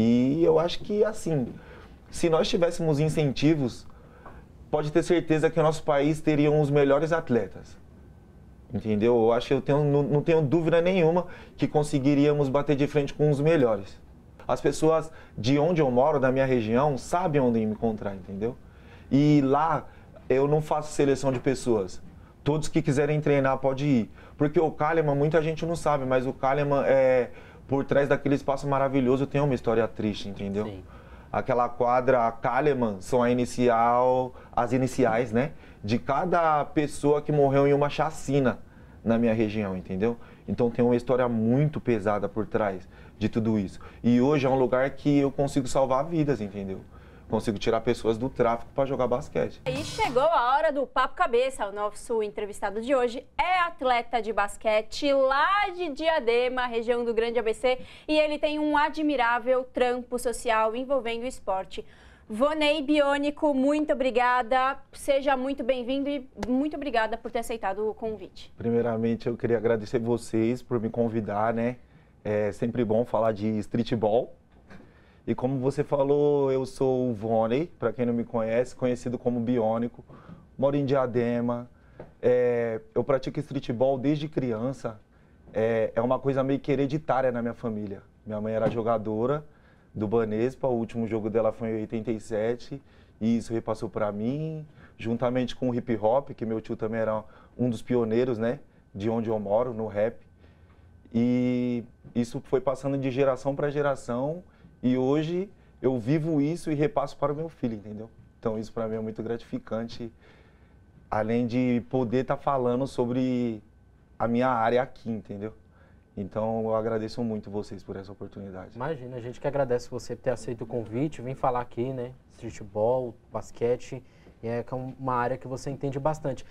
E eu acho que, assim, se nós tivéssemos incentivos, pode ter certeza que o nosso país teria os melhores atletas. Entendeu? Eu acho que eu tenho, não, não tenho dúvida nenhuma que conseguiríamos bater de frente com os melhores. As pessoas de onde eu moro, da minha região, sabem onde me encontrar, entendeu? E lá eu não faço seleção de pessoas. Todos que quiserem treinar podem ir. Porque o Kalimann, muita gente não sabe, mas o Kalimann é por trás daquele espaço maravilhoso tem uma história triste, entendeu? Sim. Aquela quadra Kaleman são a inicial, as iniciais, né? De cada pessoa que morreu em uma chacina na minha região, entendeu? Então tem uma história muito pesada por trás de tudo isso. E hoje é um lugar que eu consigo salvar vidas, entendeu? consigo tirar pessoas do tráfico para jogar basquete. E chegou a hora do Papo Cabeça. O nosso entrevistado de hoje é atleta de basquete lá de Diadema, região do Grande ABC, e ele tem um admirável trampo social envolvendo o esporte. Vonei Bionico, muito obrigada. Seja muito bem-vindo e muito obrigada por ter aceitado o convite. Primeiramente, eu queria agradecer vocês por me convidar, né? É sempre bom falar de streetball, e como você falou, eu sou o Voney, para quem não me conhece, conhecido como Biônico, moro em Diadema, é, eu pratico streetball desde criança, é, é, uma coisa meio que hereditária na minha família. Minha mãe era jogadora do Banespa, o último jogo dela foi em 87, e isso repassou para mim, juntamente com o hip hop, que meu tio também era um dos pioneiros, né, de onde eu moro, no rap. E isso foi passando de geração para geração, e hoje eu vivo isso e repasso para o meu filho, entendeu? Então isso para mim é muito gratificante, além de poder estar tá falando sobre a minha área aqui, entendeu? Então eu agradeço muito vocês por essa oportunidade. Imagina, a gente que agradece você por ter aceito o convite, vem falar aqui, né? Streetball, basquete, é uma área que você entende bastante.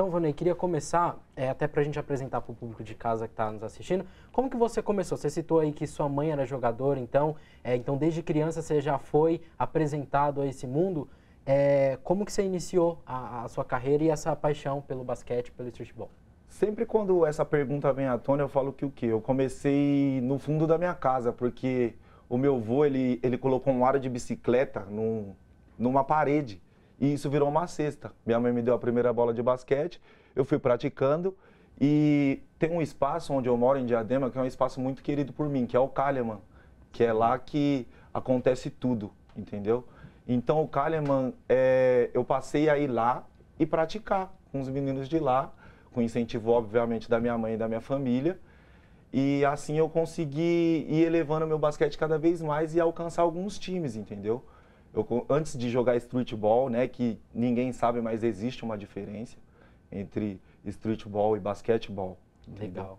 Então, Vanei, queria começar, é, até para a gente apresentar para o público de casa que está nos assistindo, como que você começou? Você citou aí que sua mãe era jogadora, então, é, então desde criança você já foi apresentado a esse mundo. É, como que você iniciou a, a, sua carreira e essa paixão pelo basquete, pelo streetball? Sempre quando essa pergunta vem à tona, eu falo que o quê? Eu comecei no fundo da minha casa, porque o meu avô, ele, ele colocou um aro de bicicleta num, numa parede. E isso virou uma cesta. Minha mãe me deu a primeira bola de basquete, eu fui praticando e tem um espaço onde eu moro em Diadema que é um espaço muito querido por mim, que é o Kalimann, que é lá que acontece tudo, entendeu? Então o Kalimann, é, eu passei a ir lá e praticar com os meninos de lá, com incentivo obviamente da minha mãe e da minha família. E assim eu consegui ir elevando meu basquete cada vez mais e alcançar alguns times, entendeu? eu, antes de jogar streetball, né, que ninguém sabe, mas existe uma diferença entre streetball e basquetebol. Legal.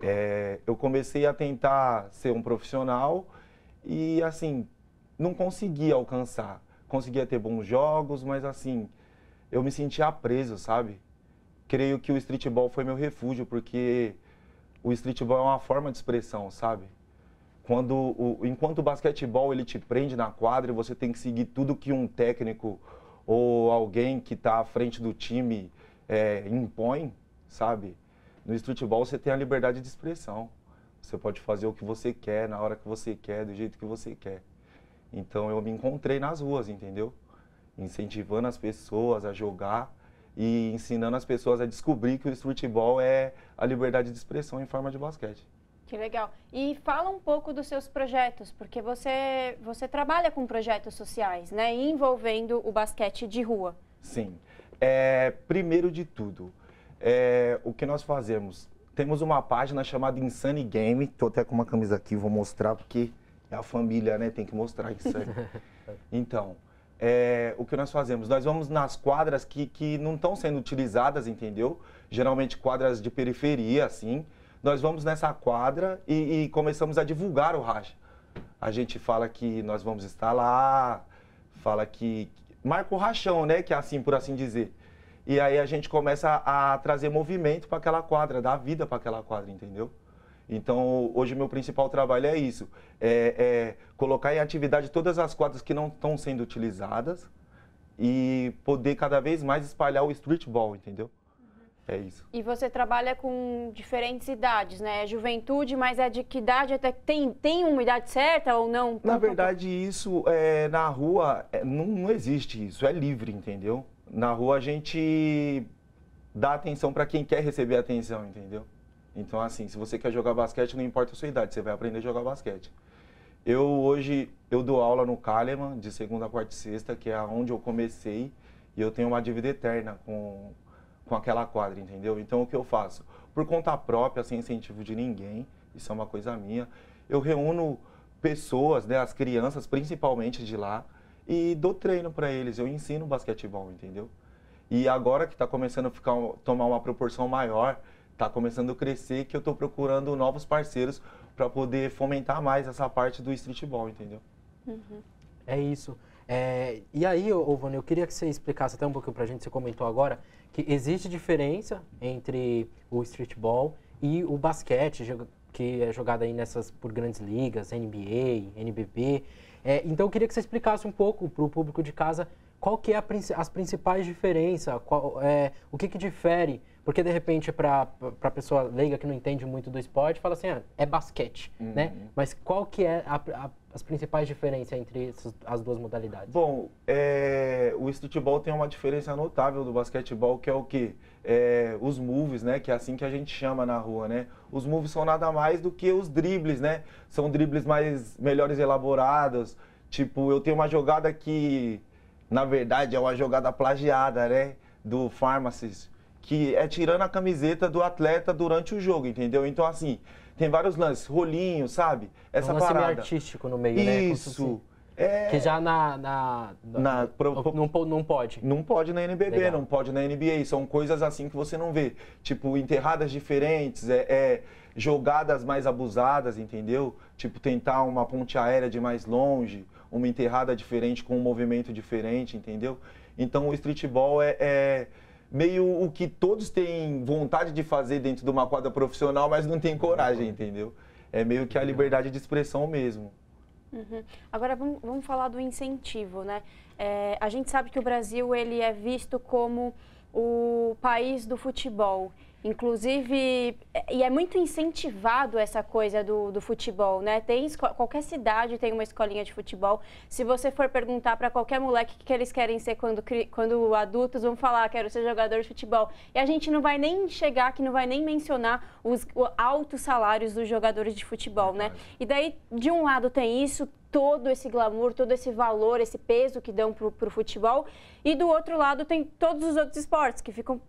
É, eu comecei a tentar ser um profissional e, assim, não conseguia alcançar. Conseguia ter bons jogos, mas, assim, eu me sentia preso, sabe? Creio que o streetball foi meu refúgio, porque o streetball é uma forma de expressão, sabe? quando o, enquanto o basquetebol ele te prende na quadra e você tem que seguir tudo que um técnico ou alguém que está à frente do time é, impõe, sabe? No streetball você tem a liberdade de expressão. Você pode fazer o que você quer, na hora que você quer, do jeito que você quer. Então eu me encontrei nas ruas, entendeu? Incentivando as pessoas a jogar e ensinando as pessoas a descobrir que o streetball é a liberdade de expressão em forma de basquete. Que legal. E fala um pouco dos seus projetos, porque você, você trabalha com projetos sociais, né? Envolvendo o basquete de rua. Sim. É, primeiro de tudo, é, o que nós fazemos? Temos uma página chamada Insane Game. Tô até com uma camisa aqui, vou mostrar, porque é a família, né? Tem que mostrar Insane. então, é, o que nós fazemos? Nós vamos nas quadras que, que não estão sendo utilizadas, entendeu? Geralmente quadras de periferia, assim nós vamos nessa quadra e, e começamos a divulgar o racha. A gente fala que nós vamos estar lá, fala que. Marca o rachão, né? Que é assim, por assim dizer. E aí a gente começa a trazer movimento para aquela quadra, dar vida para aquela quadra, entendeu? Então, hoje meu principal trabalho é isso, é, é colocar em atividade todas as quadras que não estão sendo utilizadas e poder cada vez mais espalhar o streetball, entendeu? É isso. E você trabalha com diferentes idades, né? É juventude, mas é de que idade até tem tem uma idade certa ou não? Na verdade, isso é, na rua é, não, não existe isso, é livre, entendeu? Na rua a gente dá atenção para quem quer receber atenção, entendeu? Então assim, se você quer jogar basquete, não importa a sua idade, você vai aprender a jogar basquete. Eu hoje eu dou aula no Kalemann de segunda, quarta e sexta, que é onde eu comecei, e eu tenho uma dívida eterna com com aquela quadra, entendeu? Então o que eu faço? Por conta própria, sem incentivo de ninguém, isso é uma coisa minha, eu reúno pessoas, né, as crianças principalmente de lá, e dou treino para eles, eu ensino basquetebol, entendeu? E agora que está começando a ficar, tomar uma proporção maior, está começando a crescer, que eu estou procurando novos parceiros para poder fomentar mais essa parte do streetball, entendeu? Uhum. É isso. É, e aí, Ovana, eu queria que você explicasse até um pouquinho para a gente, você comentou agora, que existe diferença entre o streetball e o basquete, que é jogado aí nessas, por grandes ligas, NBA, NBB. É, então eu queria que você explicasse um pouco para o público de casa qual que é a, as principais diferenças, qual, é, o que, que difere, porque de repente para a pessoa leiga que não entende muito do esporte, fala assim, ah, é basquete, né? uhum. né? Mas qual que é a, a as principais diferenças entre essas, as duas modalidades? Bom, é, o streetball tem uma diferença notável do basquetebol, que é o quê? É, os moves, né? Que é assim que a gente chama na rua, né? Os moves são nada mais do que os dribles, né? São dribles mais melhores elaborados. Tipo, eu tenho uma jogada que, na verdade, é uma jogada plagiada, né? Do Pharmacist, que é tirando a camiseta do atleta durante o jogo, entendeu? Então, assim, tem vários lances, rolinho, sabe? Essa é um lance parada. meio artístico no meio, né? Isso. É... Que já na. na, na, na pro, pro, não, não pode. Não pode na NBB, Legal. não pode na NBA. São coisas assim que você não vê. Tipo, enterradas diferentes, é, é, jogadas mais abusadas, entendeu? Tipo, tentar uma ponte aérea de mais longe, uma enterrada diferente com um movimento diferente, entendeu? Então o streetball é, é meio o que todos têm vontade de fazer dentro de uma quadra profissional, mas não tem coragem, entendeu? É meio que a liberdade de expressão mesmo. Uhum. Agora vamos, vamos, falar do incentivo, né? É, a gente sabe que o Brasil ele é visto como o país do futebol. Inclusive, e é muito incentivado essa coisa do, do futebol, né? Tem qualquer cidade tem uma escolinha de futebol. Se você for perguntar para qualquer moleque o que eles querem ser quando, quando adultos, vão falar, quero ser jogador de futebol. E a gente não vai nem chegar que não vai nem mencionar os altos salários dos jogadores de futebol, né? E daí, de um lado tem isso, todo esse glamour, todo esse valor, esse peso que dão para o futebol. E do outro lado tem todos os outros esportes que ficam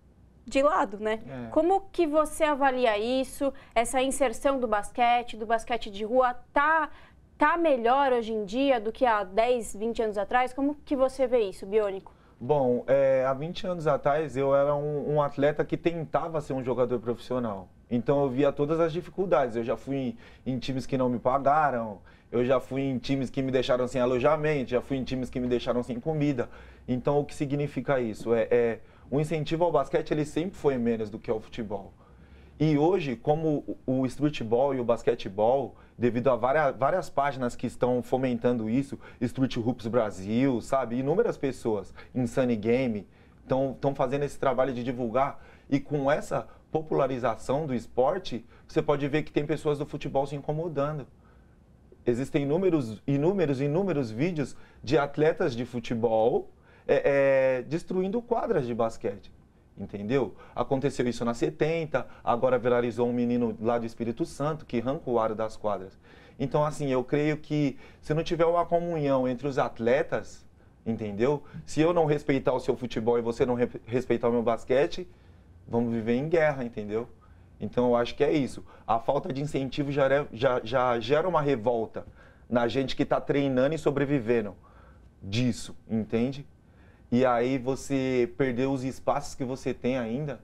de lado, né? É. Como que você avalia isso? Essa inserção do basquete, do basquete de rua, tá, tá melhor hoje em dia do que há 10, 20 anos atrás? Como que você vê isso, Biônico? Bom, é, há 20 anos atrás eu era um, um atleta que tentava ser um jogador profissional. Então eu via todas as dificuldades. Eu já fui em, em, times que não me pagaram, eu já fui em times que me deixaram sem alojamento, já fui em times que me deixaram sem comida. Então o que significa isso? É, é o incentivo ao basquete ele sempre foi menos do que ao futebol. E hoje, como o streetball e o basquetebol, devido a várias, várias páginas que estão fomentando isso, Street Hoops Brasil, sabe? Inúmeras pessoas, Insane Game, estão fazendo esse trabalho de divulgar. E com essa popularização do esporte, você pode ver que tem pessoas do futebol se incomodando. Existem inúmeros, inúmeros, inúmeros vídeos de atletas de futebol é, é, destruindo quadras de basquete. Entendeu? Aconteceu isso na 70, agora viralizou um menino lá do Espírito Santo que arrancou o aro das quadras. Então, assim, eu creio que se não tiver uma comunhão entre os atletas, entendeu? Se eu não respeitar o seu futebol e você não re respeitar o meu basquete, vamos viver em guerra, entendeu? Então, eu acho que é isso. A falta de incentivo já, já, já gera uma revolta na gente que está treinando e sobrevivendo disso, entende? e aí você perdeu os espaços que você tem ainda,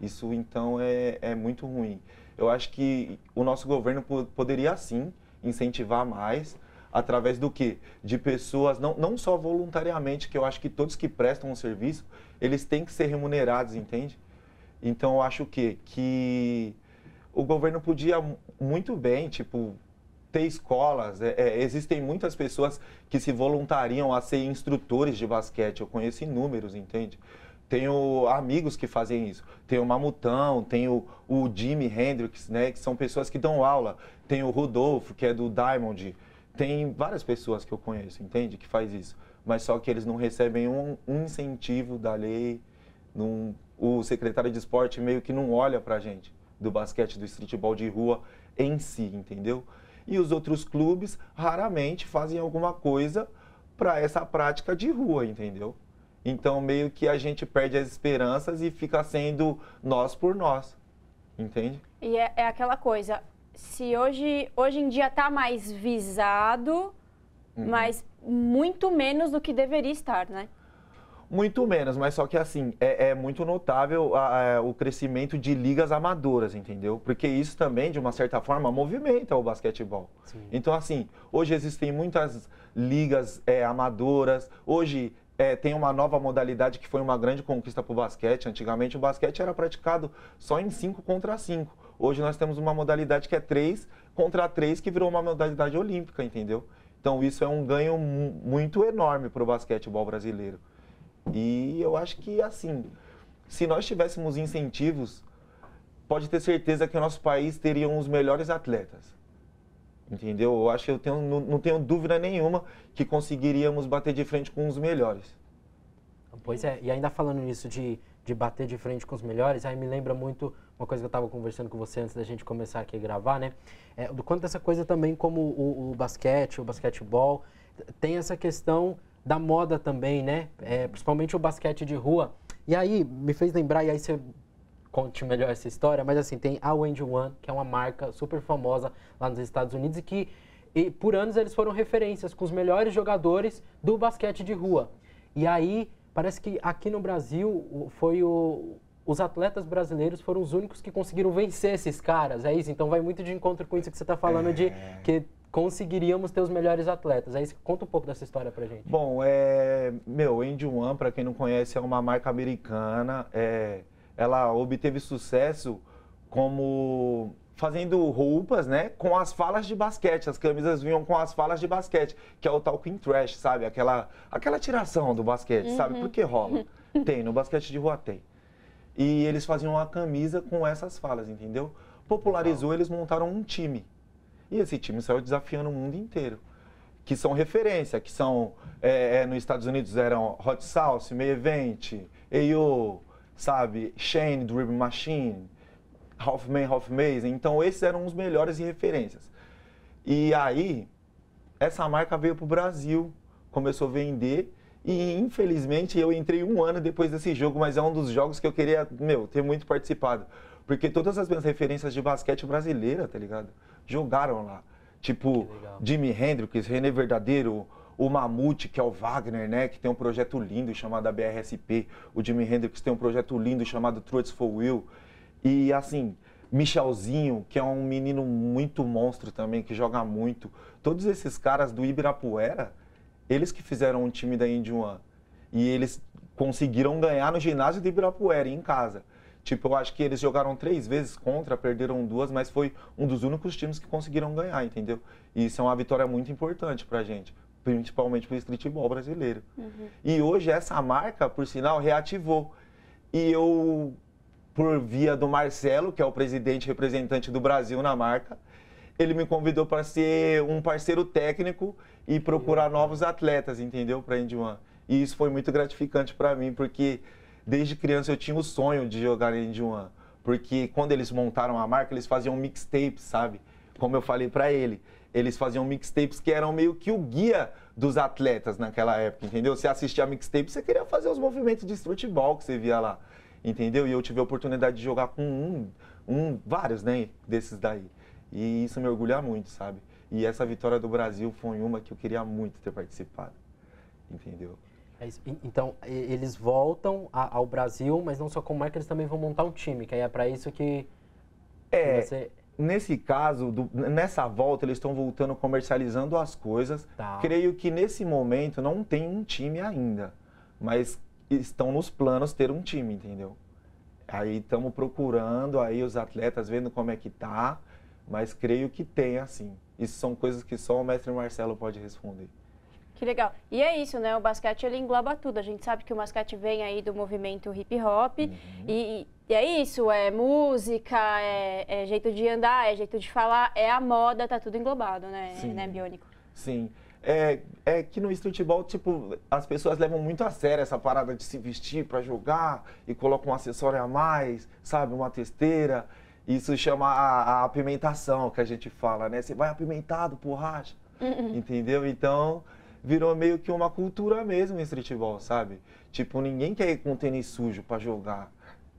isso então é, é muito ruim. Eu acho que o nosso governo poderia sim incentivar mais através do que de pessoas não, não só voluntariamente que eu acho que todos que prestam um serviço eles têm que ser remunerados entende então eu acho que que o governo podia muito bem tipo ter escolas. É, é, existem muitas pessoas que se voluntariam a ser instrutores de basquete. Eu conheço inúmeros, entende? Tenho amigos que fazem isso. Tenho o Mamutão, tenho o Jimi Hendrix, né? Que são pessoas que dão aula. Tem o Rodolfo, que é do Diamond. Tem várias pessoas que eu conheço, entende? Que faz isso. Mas só que eles não recebem um, um incentivo da lei. Num, o secretário de esporte meio que não olha a gente do basquete, do streetball de rua em si, entendeu? e os outros clubes raramente fazem alguma coisa para essa prática de rua, entendeu? Então meio que a gente perde as esperanças e fica sendo nós por nós, entende? E é, é aquela coisa, se hoje, hoje em dia está mais visado, uhum. mas muito menos do que deveria estar, né? Muito menos, mas só que assim, é, é muito notável a, a, o crescimento de ligas amadoras, entendeu? Porque isso também, de uma certa forma, movimenta o basquetebol. Sim. Então, assim, hoje existem muitas ligas é, amadoras, hoje é, tem uma nova modalidade que foi uma grande conquista para o basquete. Antigamente o basquete era praticado só em 5 contra 5. Hoje nós temos uma modalidade que é 3 contra 3, que virou uma modalidade olímpica, entendeu? Então isso é um ganho muito enorme para o basquetebol brasileiro. E eu acho que, assim, se nós tivéssemos incentivos, pode ter certeza que o nosso país teria os melhores atletas. Entendeu? Eu acho que eu tenho, não, não tenho dúvida nenhuma que conseguiríamos bater de frente com os melhores. Pois é, e ainda falando nisso de, de bater de frente com os melhores, aí me lembra muito uma coisa que eu estava conversando com você antes da gente começar aqui a gravar, né? É, do quanto essa coisa também, como o, o basquete, o basquetebol, tem essa questão da moda também, né? É, principalmente o basquete de rua. E aí, me fez lembrar, e aí você conte melhor essa história, mas assim, tem a Wendy One, que é uma marca super famosa lá nos Estados Unidos e que e por anos eles foram referências com os melhores jogadores do basquete de rua. E aí, parece que aqui no Brasil foi o, os atletas brasileiros foram os únicos que conseguiram vencer esses caras, é isso? Então vai muito de encontro com isso que você está falando é... de que conseguiríamos ter os melhores atletas. Aí é conta um pouco dessa história pra gente. Bom, é, meu, Indy One, para quem não conhece, é uma marca americana. É, ela obteve sucesso como fazendo roupas, né, com as falas de basquete. As camisas vinham com as falas de basquete, que é o talking trash, sabe? Aquela aquela tiração do basquete, uhum. sabe? Porque rola. Tem no basquete de rua tem. E eles faziam uma camisa com essas falas, entendeu? Popularizou, eles montaram um time e esse time saiu desafiando o mundo inteiro. Que são referência, que são. É, é, nos Estados Unidos eram Hot Sauce, Meio Event, Eio, sabe? Shane, do Machine, Halfman, Halfmaze. Então, esses eram os melhores de referências. E aí, essa marca veio para o Brasil, começou a vender. E infelizmente eu entrei um ano depois desse jogo, mas é um dos jogos que eu queria, meu, ter muito participado. Porque todas as minhas referências de basquete brasileira, tá ligado? jogaram lá. Tipo, Jimi Hendrix, René Verdadeiro, o Mamute, que é o Wagner, né? Que tem um projeto lindo chamado BRSP. O Jimi Hendrix tem um projeto lindo chamado Truths for Will. E assim, Michelzinho, que é um menino muito monstro também, que joga muito. Todos esses caras do Ibirapuera, eles que fizeram um time da Indy One. E eles conseguiram ganhar no ginásio do Ibirapuera, em casa. Tipo, eu acho que eles jogaram três vezes contra, perderam duas, mas foi um dos únicos times que conseguiram ganhar, entendeu? E isso é uma vitória muito importante pra gente, principalmente pro streetball brasileiro. Uhum. E hoje essa marca, por sinal, reativou. E eu, por via do Marcelo, que é o presidente representante do Brasil na marca, ele me convidou para ser um parceiro técnico e procurar uhum. novos atletas, entendeu, para a Indy One. E isso foi muito gratificante para mim, porque desde criança eu tinha o sonho de jogar em Indy One. Porque quando eles montaram a marca, eles faziam mixtapes, sabe? Como eu falei para ele. Eles faziam mixtapes que eram meio que o guia dos atletas naquela época, entendeu? Você assistia a mixtape, você queria fazer os movimentos de streetball que você via lá, entendeu? E eu tive a oportunidade de jogar com um, um vários, né, desses daí. E isso me orgulha muito, sabe? E essa vitória do Brasil foi uma que eu queria muito ter participado, entendeu? É então, eles voltam a, ao Brasil, mas não só como marca, é eles também vão montar um time, que aí é para isso que. É. Você... Nesse caso, do, nessa volta, eles estão voltando comercializando as coisas. Tá. Creio que nesse momento não tem um time ainda, mas estão nos planos ter um time, entendeu? Aí estamos procurando aí os atletas, vendo como é que tá, mas creio que tem assim. Isso são coisas que só o mestre Marcelo pode responder. Que legal. E é isso, né? O basquete ele engloba tudo. A gente sabe que o basquete vem aí do movimento hip hop uhum. e, e, é isso, é música, é, é, jeito de andar, é jeito de falar, é a moda, tá tudo englobado, né? Sim. Né, Biônico? Sim. É, é, que no streetball, tipo, as pessoas levam muito a sério essa parada de se vestir para jogar e colocam um acessório a mais, sabe? Uma testeira. Isso chama a, a apimentação que a gente fala, né? Você vai apimentado, porra, uhum. entendeu? Então, virou meio que uma cultura mesmo em streetball, sabe? Tipo, ninguém quer ir com tênis sujo para jogar,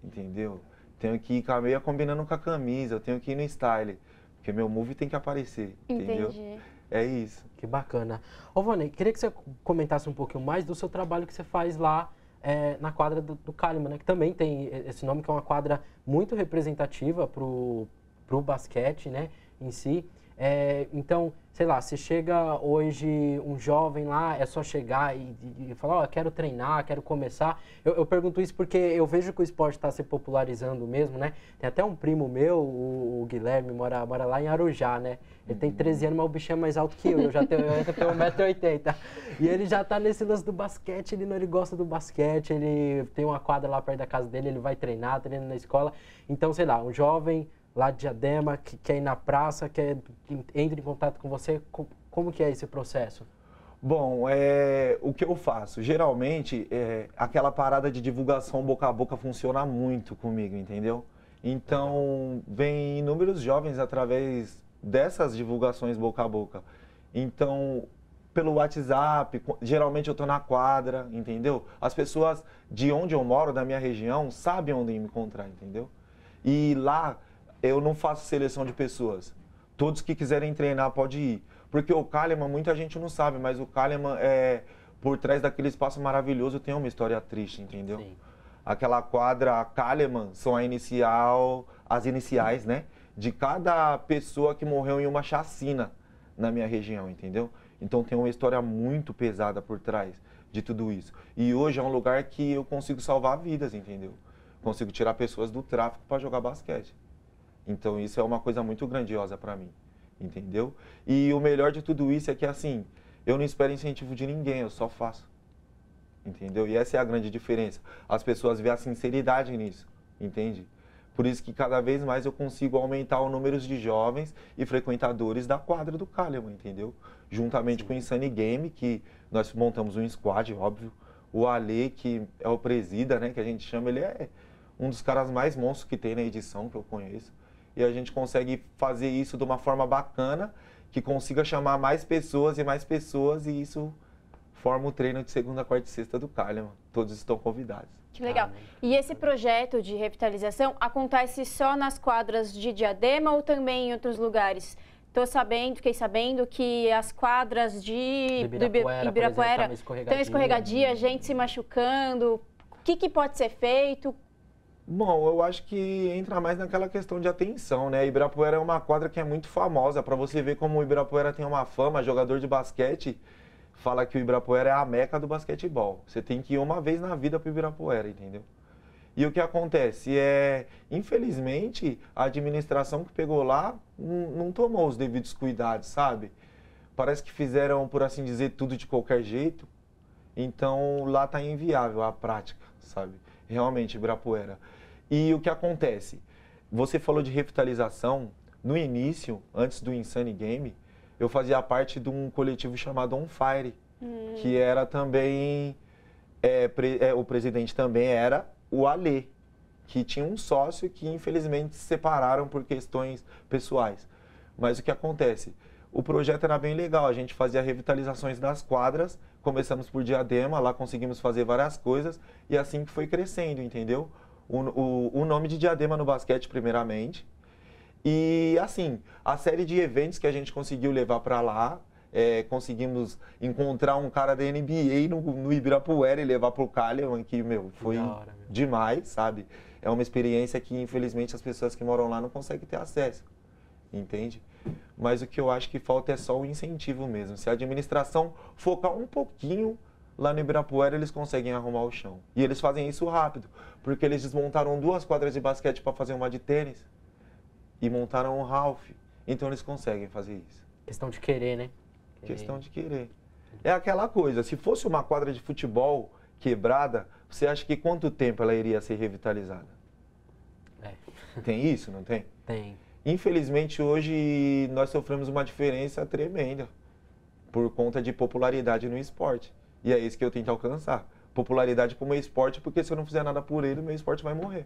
entendeu? Tenho que ir com a meia combinando com a camisa, eu tenho que ir no style, porque meu move tem que aparecer, Entendi. entendeu? É isso. Que bacana. Ô, Vone, queria que você comentasse um pouquinho mais do seu trabalho que você faz lá é, na quadra do, do Kalima, né? Que também tem esse nome, que é uma quadra muito representativa pro, pro basquete, né? Em si. É, então, sei lá, se chega hoje um jovem lá, é só chegar e, e, e falar, ó, oh, quero treinar, quero começar. Eu, eu, pergunto isso porque eu vejo que o esporte está se popularizando mesmo, né? Tem até um primo meu, o, o Guilherme, mora, mora lá em Arujá, né? Ele tem 13 uhum. anos, mas o bicho é mais alto que eu, eu já tenho, ainda tenho 1,80m. E ele já tá nesse lance do basquete, ele, não, ele gosta do basquete, ele tem uma quadra lá perto da casa dele, ele vai treinar, treina na escola. Então, sei lá, um jovem lá de Diadema, que quer ir na praça, quer entre em contato com você? Como que é esse processo? Bom, é, o que eu faço? Geralmente, é, aquela parada de divulgação boca a boca funciona muito comigo, entendeu? Então, vem inúmeros jovens através dessas divulgações boca a boca. Então, pelo WhatsApp, geralmente eu estou na quadra, entendeu? As pessoas de onde eu moro, da minha região, sabem onde me encontrar, entendeu? E lá eu não faço seleção de pessoas. Todos que quiserem treinar podem ir. Porque o Kalemann, muita gente não sabe, mas o Kalemann, é, por trás daquele espaço maravilhoso, tem uma história triste, entendeu? Sim. Aquela quadra Kalemann são a inicial, as iniciais, né? De cada pessoa que morreu em uma chacina na minha região, entendeu? Então tem uma história muito pesada por trás de tudo isso. E hoje é um lugar que eu consigo salvar vidas, entendeu? Consigo tirar pessoas do tráfico para jogar basquete. Então isso é uma coisa muito grandiosa para mim, entendeu? E o melhor de tudo isso é que assim, eu não espero incentivo de ninguém, eu só faço. Entendeu? E essa é a grande diferença. As pessoas veem a sinceridade nisso, entende? Por isso que cada vez mais eu consigo aumentar o número de jovens e frequentadores da quadra do Kalimann, entendeu? Juntamente Sim. com o Insane Game, que nós montamos um squad, óbvio. O Ale, que é o presida, né, que a gente chama, ele é um dos caras mais monstros que tem na edição que eu conheço e a gente consegue fazer isso de uma forma bacana, que consiga chamar mais pessoas e mais pessoas, e isso forma o treino de segunda, quarta e sexta do Carleman. Todos estão convidados. Que legal. E esse projeto de revitalização acontece só nas quadras de Diadema ou também em outros lugares? Estou sabendo, fiquei sabendo que as quadras de Ibirapuera, estão tá escorregadias, né? gente se machucando. O que, que pode ser feito? Bom, eu acho que entra mais naquela questão de atenção, né? Ibirapuera é uma quadra que é muito famosa. Para você ver como o Ibirapuera tem uma fama, jogador de basquete fala que o Ibirapuera é a meca do basquetebol. Você tem que ir uma vez na vida para o Ibirapuera, entendeu? E o que acontece é, infelizmente, a administração que pegou lá não tomou os devidos cuidados, sabe? Parece que fizeram, por assim dizer, tudo de qualquer jeito. Então lá tá inviável a prática, sabe? realmente, Ibirapuera. E o que acontece? Você falou de revitalização. No início, antes do Insane Game, eu fazia parte de um coletivo chamado On Fire, hum. que era também. É, pre, é, o presidente também era o Alê, que tinha um sócio que infelizmente se separaram por questões pessoais. Mas o que acontece? O projeto era bem legal, a gente fazia revitalizações nas quadras começamos por Diadema, lá conseguimos fazer várias coisas e é assim que foi crescendo, entendeu? O, o, o, nome de Diadema no basquete, primeiramente. E assim, a série de eventos que a gente conseguiu levar para lá, é, conseguimos encontrar um cara da NBA no, no Ibirapuera e levar pro Calhoun, que, meu, foi que hora, demais, sabe? É uma experiência que, infelizmente, as pessoas que moram lá não conseguem ter acesso, entende? mas o que eu acho que falta é só o incentivo mesmo. Se a administração focar um pouquinho lá no Ibirapuera, eles conseguem arrumar o chão. E eles fazem isso rápido, porque eles desmontaram duas quadras de basquete para fazer uma de tênis e montaram o Ralph. Então eles conseguem fazer isso. Questão de querer, né? Querer. Questão de querer. É aquela coisa, se fosse uma quadra de futebol quebrada, você acha que quanto tempo ela iria ser revitalizada? É. Tem isso, não tem? Tem. Infelizmente, hoje nós sofremos uma diferença tremenda por conta de popularidade no esporte. E é isso que eu tento alcançar. Popularidade para o meu esporte, porque se eu não fizer nada por ele, o meu esporte vai morrer.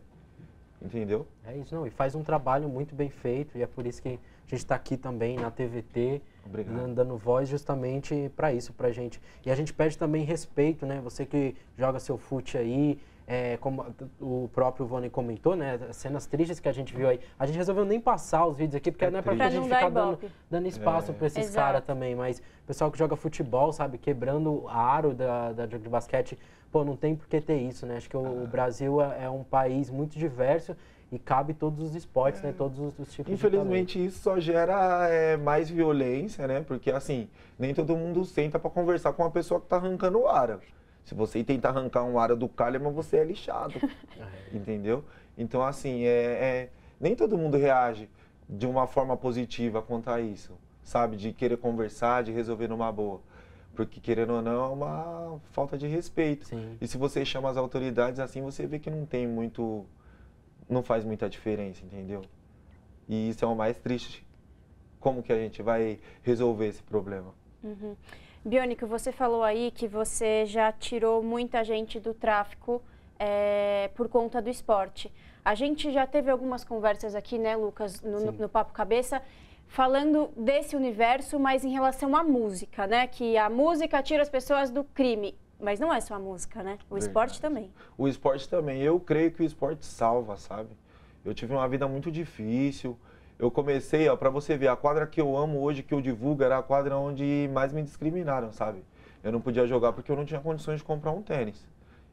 Entendeu? É isso, não. E faz um trabalho muito bem feito, e é por isso que a gente está aqui também na TVT, Obrigado. Né, dando voz justamente para isso, para gente. E a gente pede também respeito, né? Você que joga seu fute aí, é, como o próprio Vani comentou, né? Cenas tristes que a gente viu aí. A gente resolveu nem passar os vídeos aqui, porque é não é pra, pra gente ficar dando, dando, espaço é. para esses caras também. Mas o pessoal que joga futebol, sabe, quebrando a aro da, da jogo de basquete, pô, não tem por que ter isso, né? Acho que o, ah. É. o Brasil é, é um país muito diverso e cabe todos os esportes, né? é. né? Todos os, os tipos Infelizmente, isso só gera é, mais violência, né? Porque, assim, nem todo mundo senta para conversar com uma pessoa que tá arrancando o árabe. Se você tentar arrancar um ara do Kalimann, você é lixado. É. entendeu? Então, assim, é, é, nem todo mundo reage de uma forma positiva quanto a isso, sabe? De querer conversar, de resolver numa boa. Porque, querendo ou não, é uma falta de respeito. Sim. E se você chama as autoridades assim, você vê que não tem muito. não faz muita diferença, entendeu? E isso é o mais triste. Como que a gente vai resolver esse problema? Uhum. Bionico, você falou aí que você já tirou muita gente do tráfico é, por conta do esporte. A gente já teve algumas conversas aqui, né, Lucas, no, no, no Papo Cabeça, falando desse universo, mas em relação à música, né? Que a música tira as pessoas do crime. Mas não é só a música, né? O Verdade. esporte também. O esporte também. Eu creio que o esporte salva, sabe? Eu tive uma vida muito difícil eu comecei, ó, pra você ver, a quadra que eu amo hoje, que eu divulgo, era a quadra onde mais me discriminaram, sabe? Eu não podia jogar porque eu não tinha condições de comprar um tênis.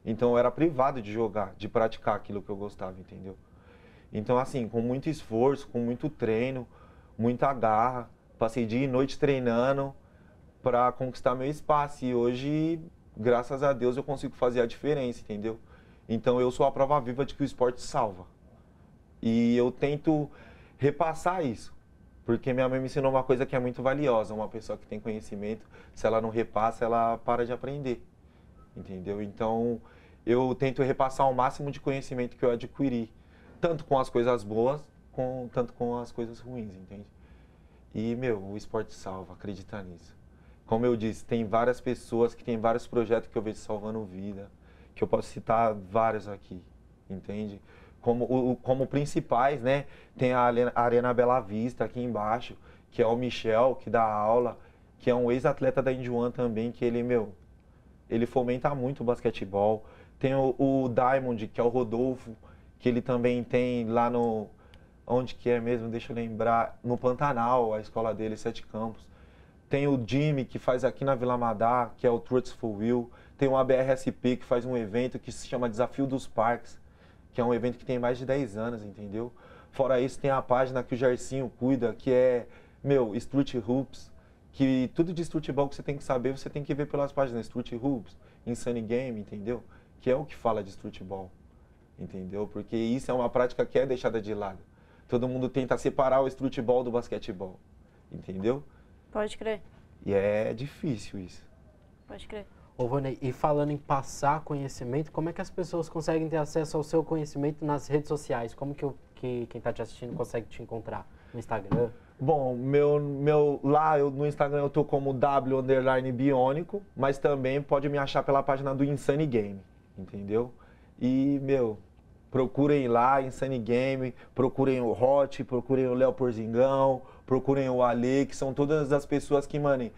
Então eu era privado de jogar, de praticar aquilo que eu gostava, entendeu? Então, assim, com muito esforço, com muito treino, muita garra, passei dia e noite treinando para conquistar meu espaço. E hoje, graças a Deus, eu consigo fazer a diferença, entendeu? Então eu sou a prova viva de que o esporte salva. E eu tento repassar isso. Porque minha mãe me ensinou uma coisa que é muito valiosa. Uma pessoa que tem conhecimento, se ela não repassa, ela para de aprender. Entendeu? Então, eu tento repassar o máximo de conhecimento que eu adquiri. Tanto com as coisas boas, com, tanto com as coisas ruins, entende? E, meu, o esporte salva, acredita nisso. Como eu disse, tem várias pessoas que tem vários projetos que eu vejo salvando vida, que eu posso citar vários aqui, entende? como, o, como principais, né? Tem a Arena Bela Vista aqui embaixo, que é o Michel, que dá aula, que é um ex-atleta da Indian também, que ele, meu, ele fomenta muito o basquetebol. Tem o, o, Diamond, que é o Rodolfo, que ele também tem lá no. Onde que é mesmo? Deixa eu lembrar. No Pantanal, a escola dele, Sete Campos. Tem o Jimmy, que faz aqui na Vila Madá, que é o Truths for Will. Tem o ABRSP, que faz um evento que se chama Desafio dos Parques, que é um evento que tem mais de 10 anos, entendeu? Fora isso, tem a página que o Jarcinho cuida, que é, meu, Street Hoops, que tudo de streetball que você tem que saber, você tem que ver pelas páginas Street Hoops, Insane Game, entendeu? Que é o que fala de streetball, entendeu? Porque isso é uma prática que é deixada de lado. Todo mundo tenta separar o streetball do basquetebol, entendeu? Pode crer. E é difícil isso. Pode crer. Ô, Vone, e falando em passar conhecimento, como é que as pessoas conseguem ter acesso ao seu conhecimento nas redes sociais? Como que, eu, que quem está te assistindo consegue te encontrar no Instagram? Bom, meu, meu, lá eu, no Instagram eu tô como W underline mas também pode me achar pela página do Insane Game, entendeu? E, meu, procurem lá, Insane Game, procurem o Hot, procurem o Léo Porzingão, procurem o Ale, que são todas as pessoas que, mano,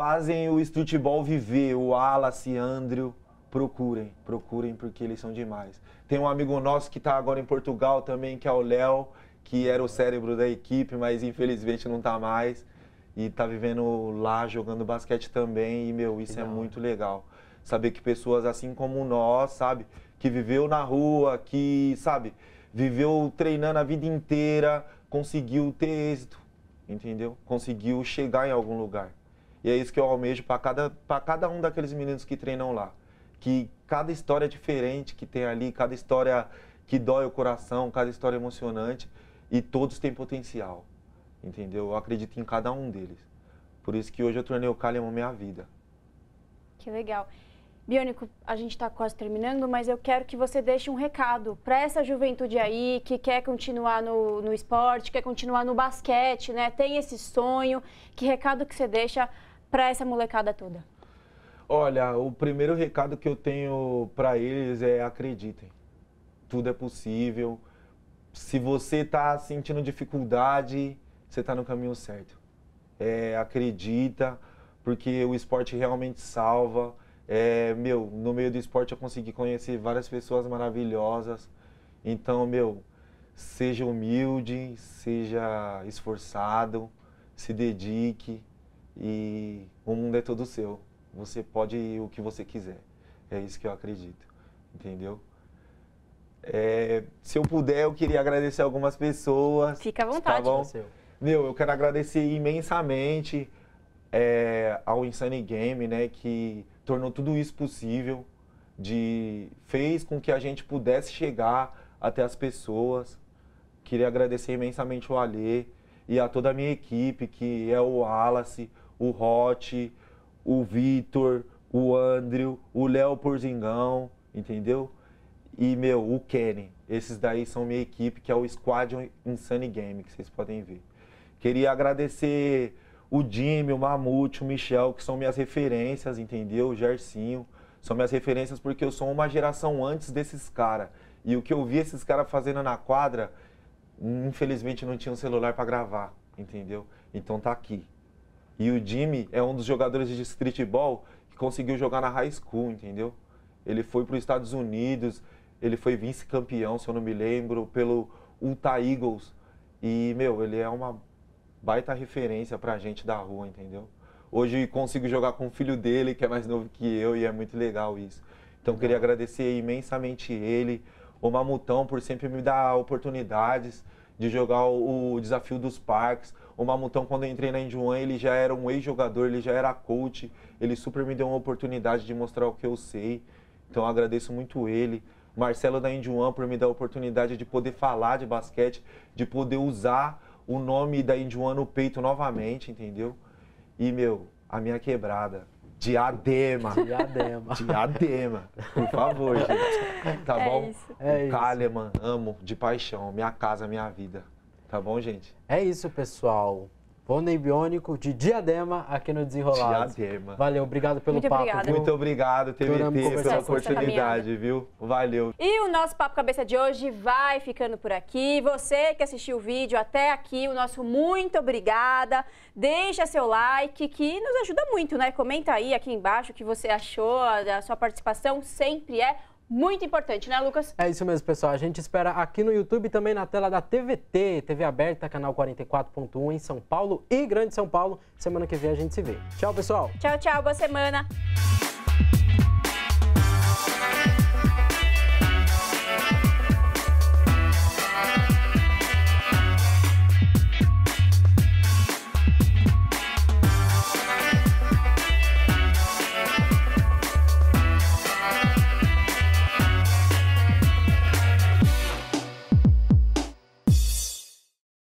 fazem o streetball viver, o Wallace, Andrew, procurem, procurem porque eles são demais. Tem um amigo nosso que está agora em Portugal também, que é o Léo, que era o cérebro da equipe, mas infelizmente não está mais. E está vivendo lá, jogando basquete também, e meu, isso legal. é muito legal. Saber que pessoas assim como nós, sabe, que viveu na rua, que, sabe, viveu treinando a vida inteira, conseguiu ter êxito, entendeu? Conseguiu chegar em algum lugar. E é isso que eu almejo para cada, cada um daqueles meninos que treinam lá. Que cada história é diferente que tem ali, cada história que dói o coração, cada história é emocionante. E todos têm potencial, entendeu? Eu acredito em cada um deles. Por isso que hoje eu tornei o a minha vida. Que legal. Bionico, a gente está quase terminando, mas eu quero que você deixe um recado para essa juventude aí que quer continuar no, no esporte, quer continuar no basquete, né? Tem esse sonho. Que recado que você deixa para essa molecada toda? Olha, o primeiro recado que eu tenho para eles é acreditem. Tudo é possível. Se você está sentindo dificuldade, você está no caminho certo. É, acredita, porque o esporte realmente salva. É, meu, no meio do esporte eu consegui conhecer várias pessoas maravilhosas. Então, meu, seja humilde, seja esforçado, se dedique, e o mundo é todo seu. Você pode ir o que você quiser. É isso que eu acredito, entendeu? É, se eu puder, eu queria agradecer algumas pessoas. Fica à tá vontade. Tá bom? Meu, eu quero agradecer imensamente é, ao Insane Game, né, que tornou tudo isso possível, de fez com que a gente pudesse chegar até as pessoas. Queria agradecer imensamente o Alê e a toda a minha equipe, que é o Wallace, o Hot, o Vitor, o Andrew, o Léo Porzingão, entendeu? E, meu, o Kenny. Esses daí são minha equipe, que é o Squad Insane Game, que vocês podem ver. Queria agradecer o Jimmy, o Mamute, o Michel, que são minhas referências, entendeu? O Gersinho. São minhas referências porque eu sou uma geração antes desses caras. E o que eu vi esses caras fazendo na quadra, hum, infelizmente não tinha um celular para gravar, entendeu? Então tá aqui. E o Jimmy é um dos jogadores de streetball que conseguiu jogar na high school, entendeu? Ele foi para os Estados Unidos, ele foi vice-campeão, se eu não me lembro, pelo Utah Eagles. E, meu, ele é uma baita referência para a gente da rua, entendeu? Hoje consigo jogar com o filho dele, que é mais novo que eu, e é muito legal isso. Então legal. queria agradecer imensamente ele, o Mamutão, por sempre me dar oportunidades de jogar o, o desafio dos parques. O Mamutão, quando eu entrei na Indy One, ele já era um ex-jogador, ele já era coach. Ele super me deu uma oportunidade de mostrar o que eu sei. Então eu agradeço muito ele. Marcelo da Indy One por me dar a oportunidade de poder falar de basquete, de poder usar o nome da Indy One no peito novamente, entendeu? E, meu, a minha quebrada. Diadema. Diadema. Diadema. Por favor, gente. Tá é bom? Isso. É Kaleman, amo de paixão. Minha casa, minha vida. Tá bom, gente? É isso, pessoal. Rony Biônico de Diadema aqui no Desenrolado. Diadema. Valeu, obrigado pelo Muito papo. Obrigada. Muito obrigado, TVT, pela oportunidade, viu? Valeu. E o nosso Papo Cabeça de hoje vai ficando por aqui. Você que assistiu o vídeo até aqui, o nosso muito obrigada. Deixa seu like, que nos ajuda muito, né? Comenta aí aqui embaixo o que você achou, a sua participação sempre é muito importante, né, Lucas? É isso mesmo, pessoal. A gente espera aqui no YouTube e também na tela da TVT, TV aberta, canal 44.1 em São Paulo e Grande São Paulo. Semana que vem a gente se vê. Tchau, pessoal. Tchau, tchau. Boa semana.